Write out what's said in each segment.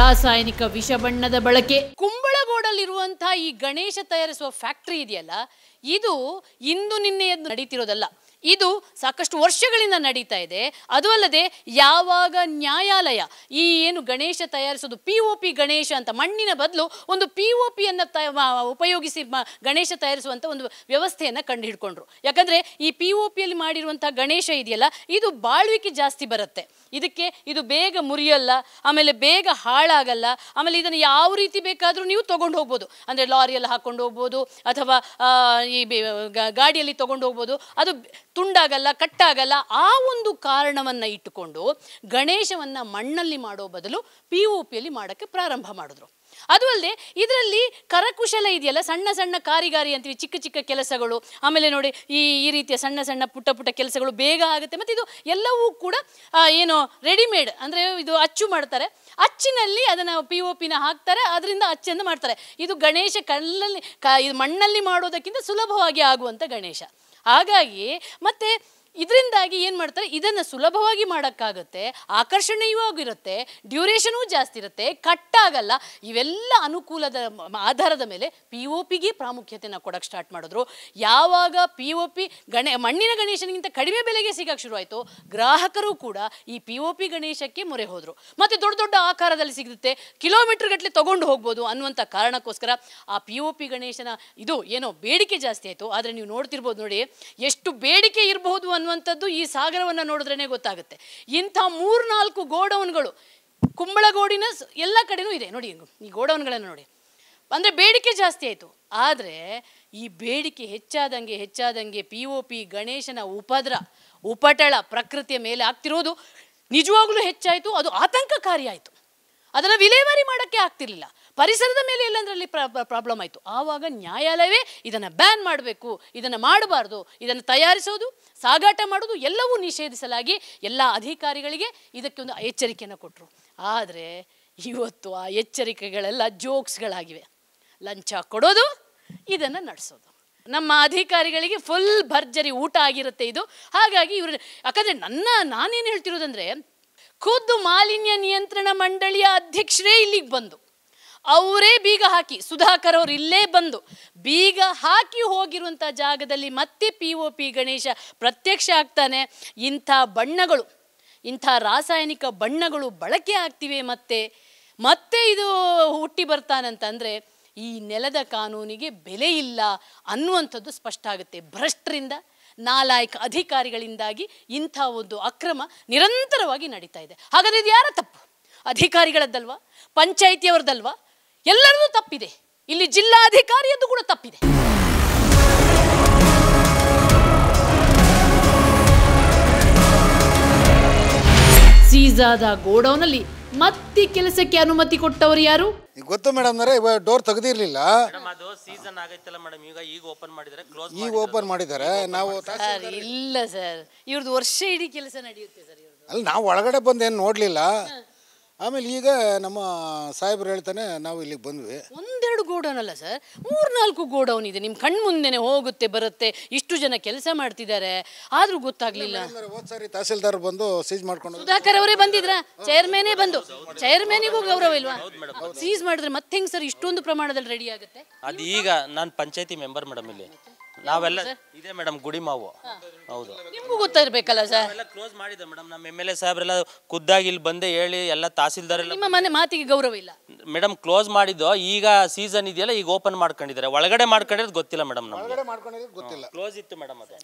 ರಾಸಾಯನಿಕ ವಿಷ ಬಣ್ಣದ ಬಳಕೆ ಕುಂಬಳಗೋಡಲ್ಲಿರುವಂತಹ ಈ ಗಣೇಶ ತಯಾರಿಸುವ ಫ್ಯಾಕ್ಟರಿ ಇದೆಯಲ್ಲ ಇದು ಇಂದು ನಿನ್ನೆ ನಡೀತಿರೋದಲ್ಲ ಇದು ಸಾಕಷ್ಟು ವರ್ಷಗಳಿಂದ ನಡೀತಾ ಇದೆ ಅದು ಅಲ್ಲದೆ ಯಾವಾಗ ನ್ಯಾಯಾಲಯ ಈ ಏನು ಗಣೇಶ ತಯಾರಿಸೋದು ಪಿ ಒ ಪಿ ಗಣೇಶ ಅಂತ ಮಣ್ಣಿನ ಬದಲು ಒಂದು ಪಿ ಒ ಪಿಯನ್ನು ತ ಉಪಯೋಗಿಸಿ ಗಣೇಶ ತಯಾರಿಸುವಂಥ ಒಂದು ವ್ಯವಸ್ಥೆಯನ್ನು ಕಂಡು ಹಿಡ್ಕೊಂಡ್ರು ಯಾಕಂದರೆ ಈ ಪಿ ಒ ಪಿಯಲ್ಲಿ ಮಾಡಿರುವಂಥ ಗಣೇಶ ಇದೆಯಲ್ಲ ಇದು ಬಾಳ್ವಿಕೆ ಜಾಸ್ತಿ ಬರುತ್ತೆ ಇದಕ್ಕೆ ಇದು ಬೇಗ ಮುರಿಯಲ್ಲ ಆಮೇಲೆ ಬೇಗ ಹಾಳಾಗಲ್ಲ ಆಮೇಲೆ ಇದನ್ನು ಯಾವ ರೀತಿ ಬೇಕಾದರೂ ನೀವು ತೊಗೊಂಡು ಹೋಗ್ಬೋದು ಅಂದರೆ ಲಾರಿಯಲ್ಲಿ ಹಾಕ್ಕೊಂಡು ಹೋಗ್ಬೋದು ಅಥವಾ ಈ ಗಾಡಿಯಲ್ಲಿ ತೊಗೊಂಡು ಹೋಗ್ಬೋದು ಅದು ತುಂಡಾಗಲ್ಲ ಕಟ್ಟಾಗಲ್ಲ ಆ ಒಂದು ಕಾರಣವನ್ನು ಇಟ್ಟುಕೊಂಡು ಗಣೇಶವನ್ನು ಮಣ್ಣಲ್ಲಿ ಮಾಡೋ ಬದಲು ಪಿ ಒ ಪಿಯಲ್ಲಿ ಮಾಡೋಕ್ಕೆ ಪ್ರಾರಂಭ ಮಾಡಿದ್ರು ಅದು ಅಲ್ಲದೆ ಇದರಲ್ಲಿ ಕರಕುಶಲ ಇದೆಯಲ್ಲ ಸಣ್ಣ ಸಣ್ಣ ಕಾರಿಗಾರಿ ಅಂತೀವಿ ಚಿಕ್ಕ ಚಿಕ್ಕ ಕೆಲಸಗಳು ಆಮೇಲೆ ನೋಡಿ ಈ ಈ ರೀತಿಯ ಸಣ್ಣ ಸಣ್ಣ ಪುಟ್ಟ ಪುಟ್ಟ ಕೆಲಸಗಳು ಬೇಗ ಆಗುತ್ತೆ ಮತ್ತು ಇದು ಎಲ್ಲವೂ ಕೂಡ ಏನು ರೆಡಿಮೇಡ್ ಅಂದರೆ ಇದು ಅಚ್ಚು ಮಾಡ್ತಾರೆ ಅಚ್ಚಿನಲ್ಲಿ ಅದನ್ನು ಪಿ ಒ ಪಿನ ಹಾಕ್ತಾರೆ ಅದರಿಂದ ಅಚ್ಚನ್ನು ಮಾಡ್ತಾರೆ ಇದು ಗಣೇಶ ಕಲ್ಲಲ್ಲಿ ಕ ಇದು ಮಣ್ಣಲ್ಲಿ ಮಾಡೋದಕ್ಕಿಂತ ಸುಲಭವಾಗಿ ಆಗುವಂಥ ಗಣೇಶ ಹಾಗಾಗಿ ಮತ್ತೆ, ಇದರಿಂದಾಗಿ ಏನು ಮಾಡ್ತಾರೆ ಇದನ್ನು ಸುಲಭವಾಗಿ ಮಾಡೋಕ್ಕಾಗುತ್ತೆ ಆಕರ್ಷಣೆಯೂ ಆಗಿರುತ್ತೆ ಡ್ಯೂರೇಷನೂ ಜಾಸ್ತಿ ಇರುತ್ತೆ ಆಗಲ್ಲ ಇವೆಲ್ಲ ಅನುಕೂಲದ ಆಧಾರದ ಮೇಲೆ ಪಿ ಒ ಪಿಗೆ ಪ್ರಾಮುಖ್ಯತೆನ ಕೊಡೋಕ್ಕೆ ಸ್ಟಾರ್ಟ್ ಮಾಡಿದ್ರು ಯಾವಾಗ ಪಿ ಒ ಪಿ ಗಣೇ ಮಣ್ಣಿನ ಗಣೇಶನಿಗಿಂತ ಕಡಿಮೆ ಬೆಲೆಗೆ ಸಿಗೋಕ್ಕೆ ಶುರುವಾಯಿತು ಗ್ರಾಹಕರು ಕೂಡ ಈ ಪಿ ಒ ಪಿ ಗಣೇಶಕ್ಕೆ ಮೊರೆ ಹೋದರು ಮತ್ತು ದೊಡ್ಡ ದೊಡ್ಡ ಆಕಾರದಲ್ಲಿ ಸಿಗುತ್ತೆ ಕಿಲೋಮೀಟರ್ ಗಟ್ಟಲೆ ತೊಗೊಂಡು ಹೋಗ್ಬೋದು ಅನ್ನುವಂಥ ಕಾರಣಕ್ಕೋಸ್ಕರ ಆ ಪಿ ಒ ಪಿ ಗಣೇಶನ ಇದು ಏನೋ ಬೇಡಿಕೆ ಜಾಸ್ತಿ ಆಯಿತು ಆದರೆ ನೀವು ನೋಡ್ತಿರ್ಬೋದು ನೋಡಿ ಎಷ್ಟು ಬೇಡಿಕೆ ಇರಬಹುದು ಅನ್ನುವಂಥದ್ದು ಈ ಸಾಗರವನ್ನು ನೋಡಿದ್ರೇ ಗೊತ್ತಾಗುತ್ತೆ ಇಂಥ ಮೂರ್ನಾಲ್ಕು ಗೋಡೌನ್ಗಳು ಕುಂಬಳಗೋಡಿನ ಎಲ್ಲ ಕಡೆನೂ ಇದೆ ನೋಡಿ ಈ ಗೋಡೌನ್ಗಳನ್ನು ನೋಡಿ ಅಂದರೆ ಬೇಡಿಕೆ ಜಾಸ್ತಿ ಆಯಿತು ಆದರೆ ಈ ಬೇಡಿಕೆ ಹೆಚ್ಚಾದಂಗೆ ಹೆಚ್ಚಾದಂಗೆ ಪಿ ಒ ಪಿ ಗಣೇಶನ ಉಪದ್ರ ಉಪಟಳ ಪ್ರಕೃತಿಯ ಮೇಲೆ ಆಗ್ತಿರೋದು ನಿಜವಾಗ್ಲೂ ಹೆಚ್ಚಾಯಿತು ಅದು ಆತಂಕಕಾರಿಯಾಯಿತು ಅದನ್ನು ವಿಲೇವಾರಿ ಮಾಡೋಕ್ಕೆ ಆಗ್ತಿರ್ಲಿಲ್ಲ ಪರಿಸರದ ಮೇಲೆ ಎಲ್ಲಂದ್ರಲ್ಲಿ ಪ್ರಾಬ್ಲಮ್ ಆಯಿತು ಆವಾಗ ನ್ಯಾಯಾಲಯವೇ ಇದನ್ನು ಬ್ಯಾನ್ ಮಾಡಬೇಕು ಇದನ್ನು ಮಾಡಬಾರ್ದು ಇದನ್ನು ತಯಾರಿಸೋದು ಸಾಗಾಟ ಮಾಡೋದು ಎಲ್ಲವೂ ನಿಷೇಧಿಸಲಾಗಿ ಎಲ್ಲ ಅಧಿಕಾರಿಗಳಿಗೆ ಇದಕ್ಕೆ ಒಂದು ಎಚ್ಚರಿಕೆಯನ್ನು ಕೊಟ್ಟರು ಆದರೆ ಇವತ್ತು ಆ ಎಚ್ಚರಿಕೆಗಳೆಲ್ಲ ಜೋಕ್ಸ್ಗಳಾಗಿವೆ ಲಂಚ ಕೊಡೋದು ಇದನ್ನು ನಡೆಸೋದು ನಮ್ಮ ಅಧಿಕಾರಿಗಳಿಗೆ ಫುಲ್ ಭರ್ಜರಿ ಊಟ ಆಗಿರುತ್ತೆ ಇದು ಹಾಗಾಗಿ ಇವರು ಯಾಕಂದರೆ ನನ್ನ ನಾನೇನು ಹೇಳ್ತಿರೋದಂದರೆ ಖುದ್ದು ಮಾಲಿನ್ಯ ನಿಯಂತ್ರಣ ಮಂಡಳಿಯ ಅಧ್ಯಕ್ಷರೇ ಇಲ್ಲಿಗೆ ಬಂದು ಅವರೇ ಬೀಗ ಹಾಕಿ ಸುಧಾಕರ್ ಅವರು ಇಲ್ಲೇ ಬಂದು ಬೀಗ ಹಾಕಿ ಹೋಗಿರುವಂಥ ಜಾಗದಲ್ಲಿ ಮತ್ತೆ ಪಿ ಒ ಪಿ ಗಣೇಶ ಪ್ರತ್ಯಕ್ಷ ಆಗ್ತಾನೆ ಇಂಥ ಬಣ್ಣಗಳು ಇಂಥ ರಾಸಾಯನಿಕ ಬಣ್ಣಗಳು ಬಳಕೆ ಆಗ್ತಿವೆ ಮತ್ತೆ ಮತ್ತೆ ಇದು ಹುಟ್ಟಿ ಬರ್ತಾನಂತಂದರೆ ಈ ನೆಲದ ಕಾನೂನಿಗೆ ಬೆಲೆ ಇಲ್ಲ ಅನ್ನುವಂಥದ್ದು ಸ್ಪಷ್ಟ ಆಗುತ್ತೆ ಭ್ರಷ್ಟರಿಂದ ನಾಲಾಯಕ ಅಧಿಕಾರಿಗಳಿಂದಾಗಿ ಇಂಥ ಒಂದು ಅಕ್ರಮ ನಿರಂತರವಾಗಿ ನಡೀತಾ ಇದೆ ಹಾಗಾದರೆ ಇದು ಯಾರ ತಪ್ಪು ಅಧಿಕಾರಿಗಳದ್ದಲ್ವಾ ಪಂಚಾಯಿತಿಯವರದಲ್ವಾ ಎಲ್ಲರೂ ತಪ್ಪಿದೆ ಇಲ್ಲಿ ಜಿಲ್ಲಾಧಿಕಾರಿಯದ್ದು ಕೂಡ ತಪ್ಪಿದೆ ಸೀಸಾದ ಗೋಡೌನಲ್ಲಿ ಮತ್ತೆ ಕೆಲಸಕ್ಕೆ ಅನುಮತಿ ಕೊಟ್ಟವರು ಯಾರು ಗೊತ್ತು ಮೇಡಮ್ ಅಂದ್ರೆ ಡೋರ್ ತೆಗೆದಿರ್ಲಿಲ್ಲ ಅದು ಸೀಸನ್ ಆಗೈತಲ್ಲ ಮೇಡಮ್ ಈಗ ಈಗ ಓಪನ್ ಮಾಡಿದರೆ ಕ್ಲೋಸ್ ಈಗ ಓಪನ್ ಮಾಡಿದರೆ ನಾವು ಸರ್ ಇಲ್ಲ ಸರ್ ಇವ್ರದ್ದು ವರ್ಷ ಇಡೀ ಕೆಲಸ ನಡೆಯುತ್ತೆ ಸರ್ ಅಲ್ಲಿ ನಾವು ಒಳಗಡೆ ಬಂದೇನು ನೋಡಲಿಲ್ಲ ಆಮೇಲೆ ಈಗ ನಮ್ಮ ಸಾಹೇಬ್ರು ಹೇಳ್ತಾನೆ ನಾವು ಇಲ್ಲಿಗೆ ಬಂದ್ವಿ ಗೋಡೌನ್ ಅಲ್ಲ ಸರ್ ನಾಲ್ಕು ಗೋಡೌನ್ ಇದೆ ನಿಮ್ಮ ಕಣ್ ಮುಂದೆನೆ ಹೋಗುತ್ತೆ ಬರುತ್ತೆ ಇಷ್ಟು ಜನ ಕೆಲಸ ಮಾಡ್ತಿದ್ದಾರೆ ಆದ್ರೂ ಗೊತ್ತಾಗ್ಲಿಲ್ಲ ತಹಸೀಲ್ದಾರ್ ಬಂದು ಸೀಜ್ ಮಾಡ್ಕೊಂಡು ಸುಧಾಕರ್ ಅವರೇ ಬಂದಿದ್ರ ಚೇರ್ಮನೇ ಬಂದು ಚೇರ್ಮನಿಗೂ ಗೌರವ ಇಲ್ವಾ ಸೀಸ್ ಮಾಡಿದ್ರೆ ಮತ್ತೆ ಹೆಂಗ್ ಸರ್ ಇಷ್ಟೊಂದು ಪ್ರಮಾಣದಲ್ಲಿ ರೆಡಿ ಆಗುತ್ತೆ ಅದೀಗ ನಾನು ಪಂಚಾಯತಿ ಮೆಂಬರ್ ಮೇಡಮ್ ಇಲ್ಲಿ ನಾವೆಲ್ಲ ಇದೆ ಮೇಡಮ್ ಗುಡಿ ಮಾವು ಹೌದು ನಿಮಗೂ ಗೊತ್ತಿರ್ಬೇಕಲ್ಲ ಸರ್ ಎಲ್ಲ ಕ್ಲೋಸ್ ಮಾಡಿದ್ದೆ ಮೇಡಮ್ ನಮ್ಮ ಎಮ್ ಎಲ್ ಎ ಸಾಹೇಬ್ರೆಲ್ಲ ಖುದ್ದಾಗಿ ಇಲ್ಲಿ ಬಂದೆ ಹೇಳಿ ಎಲ್ಲ ತಹಸೀಲ್ದಾರೆಲ್ಲ ನಿಮ್ಮ ಮನೆ ಮಾತಿಗೆ ಗೌರವ ಇಲ್ಲ ಮೇಡಮ್ ಕ್ಲೋಸ್ ಮಾಡಿದ್ದು ಈಗ ಸೀಸನ್ ಇದೆಯಲ್ಲ ಈಗ ಓಪನ್ ಮಾಡ್ಕೊಂಡಿದ್ದಾರೆ ಒಳಗಡೆ ಮಾಡ್ಕೊಂಡಿರೋದು ಗೊತ್ತಿಲ್ಲ ಮೇಡಮ್ ನಮ್ಗೆ ಮಾಡ್ಕೊಂಡಿರೋದು ಗೊತ್ತಿಲ್ಲ ಕ್ಲೋಸ್ ಇತ್ತು ಮೇಡಮ್ ಅದು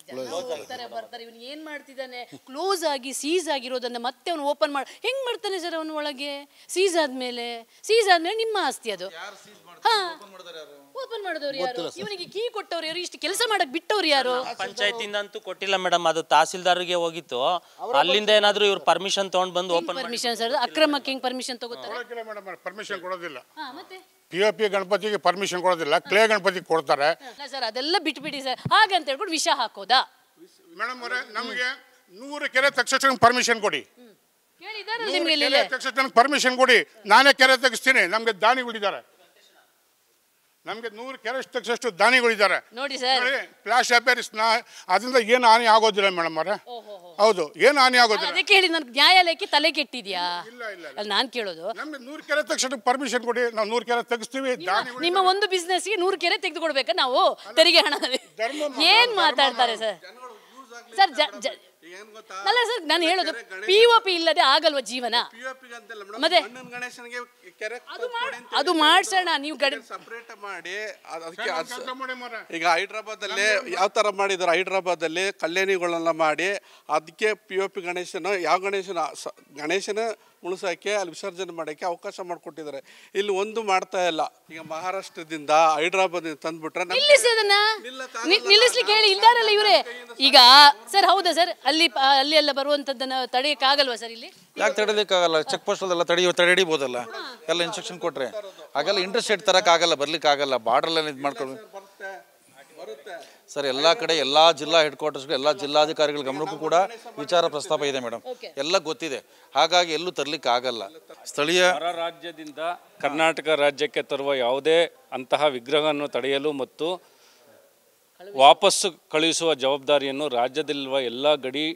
ಬರ್ತಾರೆ ಬರ್ತಾರೆ ಇವನು ಏನ್ ಮಾಡ್ತಿದ್ದಾನೆ ಕ್ಲೋಸ್ ಆಗಿ ಸೀಸ್ ಆಗಿರೋದನ್ನ ಮತ್ತೆ ಅವನು ಓಪನ್ ಮಾಡಿ ಹೆಂಗ್ ಮಾಡ್ತಾನೆ ಸರ್ ಅವನು ಒಳಗೆ ಸೀಸ್ ಆದ್ಮೇಲೆ ಸೀಸ್ ಆದ್ಮೇಲೆ ನಿಮ್ಮ ಆಸ್ತಿ ಅದು ಹಾ ಓಪನ್ ಮಾಡಿದವ್ರು ಯಾರು ಇವನಿಗೆ ಕೀ ಕೊಟ್ಟವ್ರು ಯಾರು ಇಷ್ಟು ಕೆಲಸ ಮಾಡಕ್ ಬಿಟ್ಟವ್ರು ಯಾರು ಪಂಚಾಯತಿಯಿಂದ ಅಂತೂ ಕೊಟ್ಟಿಲ್ಲ ಮೇಡಮ್ ಅದು ತಹಸೀಲ್ದಾರ್ಗೆ ಹೋಗಿತ್ತು ಅಲ್ಲಿಂದ ಏನಾದ್ರೂ ಇವ್ರು ಪರ್ಮಿಷನ್ ತಗೊಂಡ್ ಬಂದು ಓಪನ್ ಪರ್ಮಿಷನ್ ಸರ್ ಅಕ್ರಮಕ್ಕೆ ಹಿಂಗ್ ಪರ್ಮಿಷನ್ ತಗೋತಾರೆ ಪರ್ಮಿಷನ್ ಕೊಡೋದಿಲ್ಲ ಮತ್ತೆ ಪಿ ಓ ಪಿ ಗಣಪತಿಗೆ ಪರ್ಮಿಷನ್ ಕೊಡೋದಿಲ್ಲ ಕ್ಲೇ ಗಣಪತಿ ಕೊಡ್ತಾರೆ ಸರ್ ಅದೆಲ್ಲ ಬಿಟ್ಬಿಡಿ ಸರ್ ಹಾಗಂತ ಹೇಳ್ಬಿಟ್ಟು ವಿಷ ಹಾಕೋದಾ ಮೇಡಮ್ ಅವರೇ ನಮಗೆ ನೂರು ಕೆರೆ ತಕ್ಷಣ ಪರ್ಮಿಷನ್ ಕೊಡಿ ತಕ್ಷಣ ಪರ್ಮಿಷನ್ ಕೊಡಿ ನಾನೇ ಕೆರೆ ತೆಗಿಸ್ತೀನಿ ನಮ್ಗೆ ದಾನಿಗಳಿದ್ದಾರೆ ನಮಗೆ ನೂರು ಕೆರೆಷ್ಟು ತಕ್ಷಷ್ಟು ದಾನಿಗಳಿದ್ದಾರೆ ನೋಡಿ ಸರ್ ಫ್ಲಾಶ್ ನಾ ಅದರಿಂದ ಏನು ಹಾನಿ ಆಗೋದಿಲ್ಲ ಮೇಡಮ್ ಅವರ ಹೌದು ಏನು ಹಾನಿ ಆಗೋದಿಲ್ಲ ಅದಕ್ಕೆ ಹೇಳಿ ನನಗೆ ನ್ಯಾಯಾಲಯಕ್ಕೆ ತಲೆ ಕೆಟ್ಟಿದ್ಯಾ ಇಲ್ಲ ಇಲ್ಲ ನಾನು ಕೇಳೋದು ನಮಗೆ ನೂರು ಕೆರೆ ತಕ್ಷಣ ಪರ್ಮಿಷನ್ ಕೊಡಿ ನಾವು ನೂರು ಕೆರೆ ತೆಗಿಸ್ತೀವಿ ನಿಮ್ಮ ಒಂದು ಬಿಸ್ನೆಸ್ಗೆ ನೂರು ಕೆರೆ ತೆಗೆದುಕೊಡ್ಬೇಕಾ ನಾವು ತೆರಿಗೆ ಹಣ ಏನು ಮಾತಾಡ್ತಾರೆ ಸರ್ ಸರ್ ಅಲ್ಲ ಸರ್ ನಾನು ಹೇಳೋದು ಪಿ ಒ ಪಿ ಇಲ್ಲದೆ ಆಗಲ್ವ ಜೀವನ ಮತ್ತೆ ಅದು ಮಾಡ್ಸೋಣ ನೀವು ಸಪ್ರೇಟ್ ಮಾಡಿ ಈಗ ಹೈದ್ರಾಬಾದ್ ಅಲ್ಲಿ ಯಾವ ತರ ಮಾಡಿದ್ರು ಹೈದ್ರಾಬಾದ್ ಅಲ್ಲಿ ಕಲ್ಯಾಣಿಗಳನ್ನ ಮಾಡಿ ಅದಕ್ಕೆ ಪಿ ಒ ಪಿ ಗಣೇಶನ ಯಾವ ಗಣೇಶನ ಗಣೇಶನ ಮುಳುಸೋಕ್ಕೆ ಅಲ್ಲಿ ವಿಸರ್ಜನೆ ಮಾಡೋಕ್ಕೆ ಅವಕಾಶ ಮಾಡಿಕೊಟ್ಟಿದ್ದಾರೆ ಇಲ್ಲಿ ಒಂದು ಮಾಡ್ತಾ ಇಲ್ಲ ಈಗ ಮಹಾರಾಷ್ಟ್ರದಿಂದ ಹೈದ್ರಾಬಾದ್ ತಂದ್ಬಿಟ್ರೆ ನಿಲ್ಲಿಸ್ಲಿಕ್ಕೆ ಹೇಳಿ ಇವರೇ ಈಗ ಸರ್ ಹೌದಾ ಸರ್ ಅಲ್ಲಿ ಅಲ್ಲಿ ಎಲ್ಲ ಬರುವಂತದ್ದನ್ನ ತಡೆಯಕ್ಕಾಗಲ್ವಾ ಸರ್ ಇಲ್ಲಿ ಯಾಕೆ ತಡೆಯಲಿಕ್ಕಾಗಲ್ಲ ಚೆಕ್ ಪೋಸ್ಟ್ ಎಲ್ಲ ತಡೆಯೋ ಎಲ್ಲ ಇನ್ಸ್ಟ್ರಕ್ಷನ್ ಕೊಟ್ರೆ ಹಾಗೆಲ್ಲ ಇಂಟ್ರೆಸ್ಟೇಟ್ ತರಕ್ಕಾಗಲ್ಲ ಬರ್ಲಿಕ್ಕಾಗಲ್ಲ ಬಾರ್ಡ್ರಲ್ಲ ಇದು ಮಾಡ್ಕೊಂಡು ಸರ್ ಎಲ್ಲಾ ಕಡೆ ಎಲ್ಲಾ ಜಿಲ್ಲಾ ಹೆಡ್ ಕ್ವಾರ್ಟರ್ಸ್ ಎಲ್ಲ ಜಿಲ್ಲಾಧಿಕಾರಿಗಳ ಗಮನಕ್ಕೂ ಕೂಡ ವಿಚಾರ ಪ್ರಸ್ತಾಪ ಇದೆ ಮೇಡಮ್ ಎಲ್ಲ ಗೊತ್ತಿದೆ ಹಾಗಾಗಿ ಎಲ್ಲೂ ತರಲಿಕ್ಕೆ ಆಗಲ್ಲ ಸ್ಥಳೀಯ ರಾಜ್ಯದಿಂದ ಕರ್ನಾಟಕ ರಾಜ್ಯಕ್ಕೆ ತರುವ ಯಾವುದೇ ಅಂತಹ ವಿಗ್ರಹವನ್ನು ತಡೆಯಲು ಮತ್ತು ವಾಪಸ್ಸು ಕಳುಹಿಸುವ ಜವಾಬ್ದಾರಿಯನ್ನು ರಾಜ್ಯದಲ್ಲಿರುವ ಎಲ್ಲ ಗಡಿ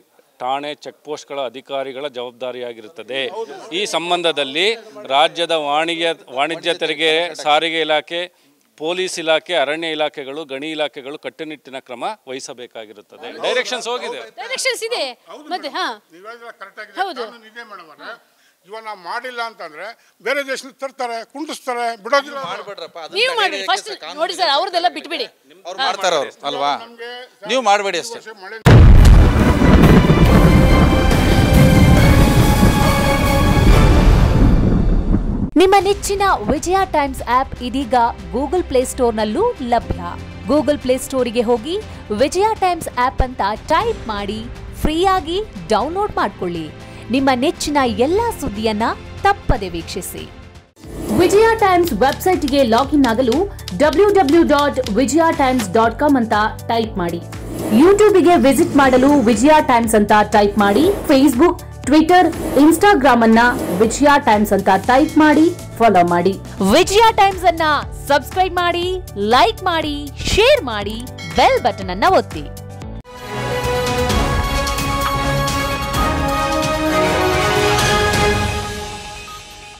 ಠಾಣೆ ಚೆಕ್ಪೋಸ್ಟ್ಗಳ ಅಧಿಕಾರಿಗಳ ಜವಾಬ್ದಾರಿಯಾಗಿರುತ್ತದೆ ಈ ಸಂಬಂಧದಲ್ಲಿ ರಾಜ್ಯದ ವಾಣಿಜ್ಯ ವಾಣಿಜ್ಯ ತೆರಿಗೆ ಸಾರಿಗೆ ಇಲಾಖೆ ಪೊಲೀಸ್ ಇಲಾಖೆ ಅರಣ್ಯ ಇಲಾಖೆಗಳು ಗಣಿ ಇಲಾಖೆಗಳು ಕಟ್ಟುನಿಟ್ಟಿನ ಕ್ರಮ ವಹಿಸಬೇಕಾಗಿರುತ್ತದೆ ಡೈರೆಕ್ಷನ್ಸ್ ಹೋಗಿದೆ ಡೈರೆಕ್ಷನ್ಸ್ ಇದೆ ಮತ್ತೆ ಹಾ ಮಾಡಿಲ್ಲ ಅಂತಂದ್ರೆ ಬೇರೆ ದೇಶದಿಂದ ತರ್ತಾರೆ ಕುಂಡಿಸ್ತಾರೆ ಬಿಡೋದಿಲ್ಲ ನೀವು ಮಾಡಿ ಫಸ್ಟ್ ನೋಡಿ ಸರ್ ಅವ್ರದ್ದೆಲ್ಲ ಬಿಟ್ಬಿಡಿ ಅವ್ರು ಮಾಡ್ತಾರೆ ಅಲ್ವಾ ನೀವು ಮಾಡಬೇಡಿ ಅಷ್ಟೇ ನಿಮ್ಮ ನೆಚ್ಚಿನ ವಿಜಯ ಟೈಮ್ಸ್ ಆಪ್ ಇದೀಗ ಗೂಗಲ್ ಸ್ಟೋರ್ನಲ್ಲೂ ಲಭ್ಯ ಗೂಗಲ್ ಪ್ಲೇ ಸ್ಟೋರಿಗೆ ಹೋಗಿ ವಿಜಯ ಟೈಮ್ಸ್ ಆಪ್ ಅಂತ ಟೈಪ್ ಮಾಡಿ ಫ್ರೀಯಾಗಿ ಡೌನ್ಲೋಡ್ ಮಾಡಿಕೊಳ್ಳಿ ನಿಮ್ಮ ನೆಚ್ಚಿನ ಎಲ್ಲ ಸುದ್ದಿಯನ್ನ ತಪ್ಪದೆ ವೀಕ್ಷಿಸಿ ವಿಜಯ ಟೈಮ್ಸ್ ವೆಬ್ಸೈಟ್ಗೆ ಲಾಗಿನ್ ಆಗಲು W W dot Vijaya Times dot com ಅಂತ ಟೈಪ್ ಮಾಡಿ ಯೂಟ್ಯೂಬ್ಗೆ ವಿಸಿಟ್ ಮಾಡಲು ವಿಜಯ ಟೈಮ್ಸ್ ಅಂತ ಟೈಪ್ ಮಾಡಿ ಫೇಸ್ಬುಕ್ ಟ್ವಿಟರ್ ಇನ್ಸ್ಟಾಗ್ರಾಮ್ ಅನ್ನ ವಿಜಯ ಟೈಮ್ಸ್ ಅಂತ ಟೈಪ್ ಮಾಡಿ ಫಾಲೋ ಮಾಡಿ ವಿಜಯ ಟೈಮ್ಸ್ ಅನ್ನ ಸಬ್ಸ್ಕ್ರೈಬ್ ಮಾಡಿ ಲೈಕ್ ಮಾಡಿ ಶೇರ್ ಮಾಡಿ ಬೆಲ್ ಬಟನ್ ಅನ್ನ ಒತ್ತಿ